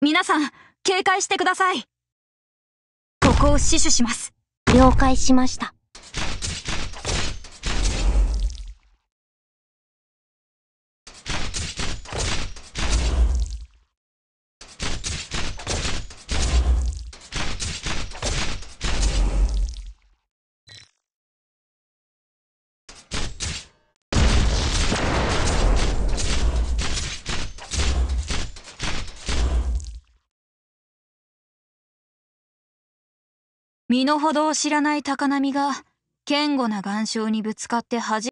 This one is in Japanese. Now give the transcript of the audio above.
皆さん、警戒してください。ここを死守します。了解しました。身の程を知らない高波が堅固な岩礁にぶつかって弾